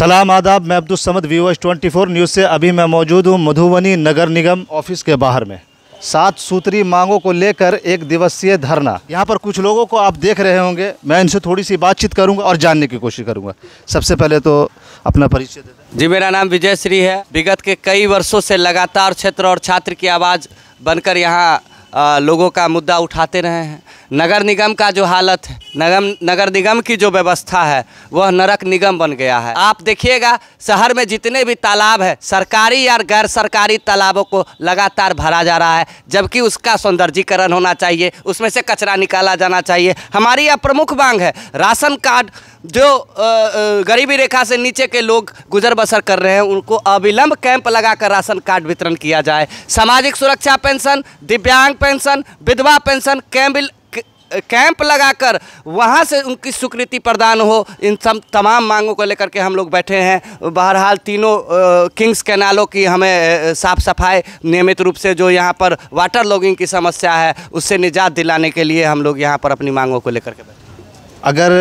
सलाम आदाब मैं अब्दुल समद व्यूवर्स 24 न्यूज़ से अभी मैं मौजूद हूँ मधुबनी नगर निगम ऑफिस के बाहर में सात सूत्री मांगों को लेकर एक दिवसीय धरना यहाँ पर कुछ लोगों को आप देख रहे होंगे मैं इनसे थोड़ी सी बातचीत करूँगा और जानने की कोशिश करूँगा सबसे पहले तो अपना परिचय दे जी मेरा नाम विजय श्री है विगत के कई वर्षों से लगातार क्षेत्र और छात्र की आवाज़ बनकर यहाँ लोगों का मुद्दा उठाते रहे हैं नगर निगम का जो हालत है नगम नगर निगम की जो व्यवस्था है वह नरक निगम बन गया है आप देखिएगा शहर में जितने भी तालाब है सरकारी या गैर सरकारी तालाबों को लगातार भरा जा रहा है जबकि उसका सौंदर्यीकरण होना चाहिए उसमें से कचरा निकाला जाना चाहिए हमारी यह प्रमुख मांग है राशन कार्ड जो गरीबी रेखा से नीचे के लोग गुजर बसर कर रहे हैं उनको अविलंब कैंप लगाकर राशन कार्ड वितरण किया जाए सामाजिक सुरक्षा पेंशन दिव्यांग पेंशन विधवा पेंशन कैंप कैंप लगाकर वहाँ से उनकी स्वीकृति प्रदान हो इन सब तमाम मांगों को लेकर के हम लोग बैठे हैं बहरहाल तीनों किंग्स कैनालों की हमें साफ़ सफाई नियमित रूप से जो यहाँ पर वाटर लॉगिंग की समस्या है उससे निजात दिलाने के लिए हम लोग यहाँ पर अपनी मांगों को लेकर के बैठे अगर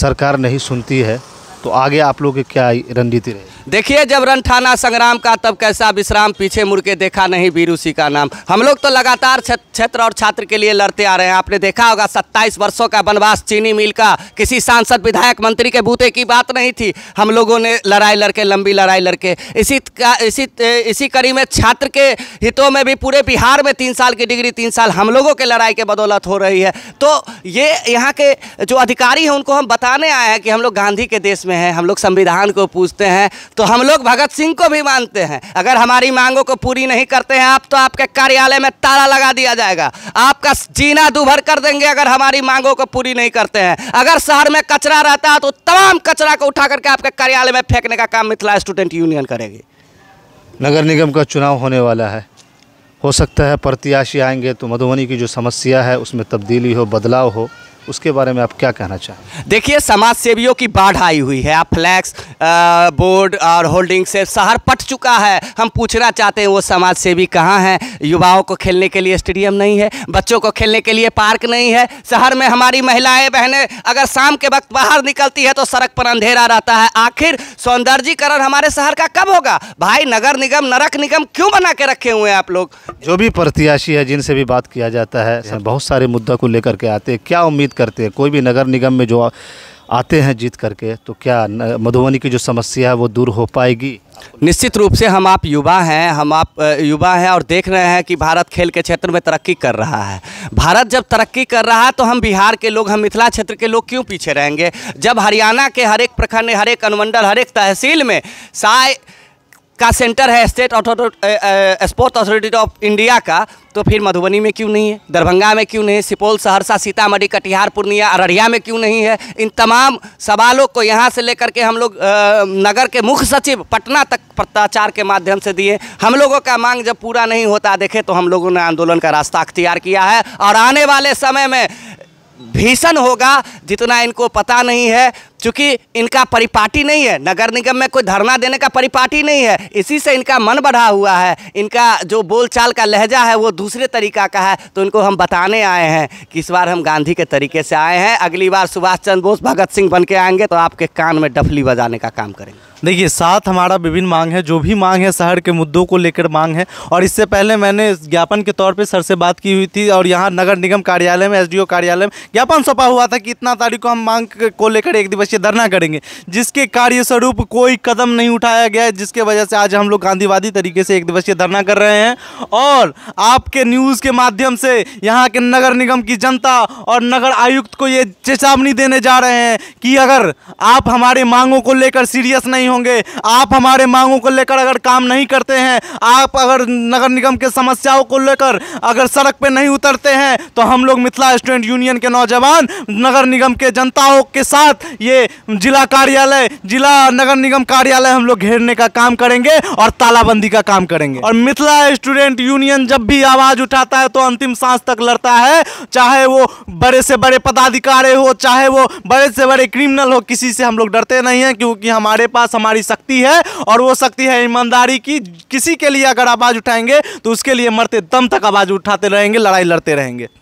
सरकार नहीं सुनती है तो आगे आप लोग क्या रणनीति रहे देखिए जब रन संग्राम का तब कैसा विश्राम पीछे मुड़ के देखा नहीं वीर उसी का नाम हम लोग तो लगातार क्षेत्र और छात्र के लिए लड़ते आ रहे हैं आपने देखा होगा सत्ताईस वर्षों का वनवास चीनी मिल का किसी सांसद विधायक मंत्री के बूते की बात नहीं थी हम लोगों ने लड़ाई लड़के लंबी लड़ाई लड़के इसी का इसी इसी कड़ी में छात्र के हितों में भी पूरे बिहार में तीन साल की डिग्री तीन साल हम लोगों के लड़ाई के बदौलत हो रही है तो ये यहाँ के जो अधिकारी हैं उनको हम बताने आए हैं कि हम लोग गांधी के देश में हैं हम लोग संविधान को पूछते हैं तो हम लोग भगत सिंह को भी मानते हैं अगर हमारी मांगों को पूरी नहीं करते हैं आप तो आपके कार्यालय में ताला लगा दिया जाएगा आपका जीना दुभर कर देंगे अगर हमारी मांगों को पूरी नहीं करते हैं अगर शहर में कचरा रहता है तो तमाम कचरा को उठा करके आपके कार्यालय में फेंकने का काम मिथिला स्टूडेंट यूनियन करेगी नगर निगम का चुनाव होने वाला है हो सकता है प्रत्याशी आएंगे तो मधुबनी की जो समस्या है उसमें तब्दीली हो बदलाव हो उसके बारे में आप क्या कहना चाहें देखिए समाज सेवियों की बाढ़ आई हुई है आप फ्लैक्स बोर्ड और होल्डिंग से शहर पट चुका है हम पूछना चाहते हैं वो समाज सेवी कहाँ हैं युवाओं को खेलने के लिए स्टेडियम नहीं है बच्चों को खेलने के लिए पार्क नहीं है शहर में हमारी महिलाएं बहनें अगर शाम के वक्त बाहर निकलती है तो सड़क पर अंधेरा रहता है आखिर सौंदर्यीकरण हमारे शहर का कब होगा भाई नगर निगम नरक निगम क्यों बना के रखे हुए हैं आप लोग जो भी प्रत्याशी है जिनसे भी बात किया जाता है बहुत सारे मुद्दा को लेकर के आते हैं क्या उम्मीद करते हैं कोई भी नगर निगम में जो आते हैं जीत करके तो क्या मधुबनी की जो समस्या है वो दूर हो पाएगी निश्चित रूप से हम आप युवा हैं हम आप युवा हैं और देख रहे हैं कि भारत खेल के क्षेत्र में तरक्की कर रहा है भारत जब तरक्की कर रहा है तो हम बिहार के लोग हम मिथिला क्षेत्र के लोग क्यों पीछे रहेंगे जब हरियाणा के हर एक प्रखंड हर एक अनुमंडल हर एक तहसील में साय का सेंटर है state sport authority of India का तो फिर मधुबनी में क्यों नहीं है दरभंगा में क्यों नहीं है सुपौल सहरसा सीतामढ़ी कटिहार पूर्णिया अररिया में क्यों नहीं है इन तमाम सवालों को यहाँ से लेकर के हम लोग नगर के मुख्य सचिव पटना तक पत्राचार के माध्यम से दिए हम लोगों का मांग जब पूरा नहीं होता देखे तो हम लोगों ने आंदोलन का रास्ता अख्तियार किया है और आने वाले समय में भीषण होगा जितना इनको पता नहीं है चूंकि इनका परिपाटी नहीं है नगर निगम में कोई धरना देने का परिपाटी नहीं है इसी से इनका मन बढ़ा हुआ है इनका जो बोलचाल का लहजा है वो दूसरे तरीका का है तो इनको हम बताने आए हैं कि इस बार हम गांधी के तरीके से आए हैं अगली बार सुभाष चंद्र बोस भगत सिंह बन के आएंगे तो आपके कान में डफली बजाने का काम करेंगे देखिए साथ हमारा विभिन्न मांग है जो भी मांग है शहर के मुद्दों को लेकर मांग है और इससे पहले मैंने ज्ञापन के तौर पे सर से बात की हुई थी और यहाँ नगर निगम कार्यालय में एसडीओ कार्यालय में ज्ञापन सौंपा हुआ था कि इतना तारीख को हम मांग को लेकर एक दिवस से धरना करेंगे जिसके कार्यस्वरूप कोई कदम नहीं उठाया गया जिसके वजह से आज हम लोग गांधीवादी तरीके से एक दिवसीय धरना कर रहे हैं और आपके न्यूज़ के माध्यम से यहाँ के नगर निगम की जनता और नगर आयुक्त को ये चेतावनी देने जा रहे हैं कि अगर आप हमारे मांगों को लेकर सीरियस नहीं होंगे आप हमारे मांगों को लेकर अगर काम नहीं करते हैं आप अगर नगर निगम के समस्याओं को लेकर अगर सड़क पर नहीं उतरते हैं तो हम लोग मिथिला स्टूडेंट यूनियन के नौजवान नगर निगम के जनताओं के साथ ये जिला कार्यालय जिला नगर निगम कार्यालय हम लोग घेरने का काम करेंगे और तालाबंदी का काम करेंगे और मिथिला स्टूडेंट यूनियन जब भी आवाज उठाता है तो अंतिम सांस तक लड़ता है चाहे वो बड़े से बड़े पदाधिकारी हो चाहे वो बड़े से बड़े क्रिमिनल हो किसी से हम लोग डरते नहीं हैं क्योंकि हमारे पास हमारी शक्ति है और वो शक्ति है ईमानदारी की किसी के लिए अगर आवाज़ उठाएंगे तो उसके लिए मरते दम तक आवाज़ उठाते रहेंगे लड़ाई लड़ते रहेंगे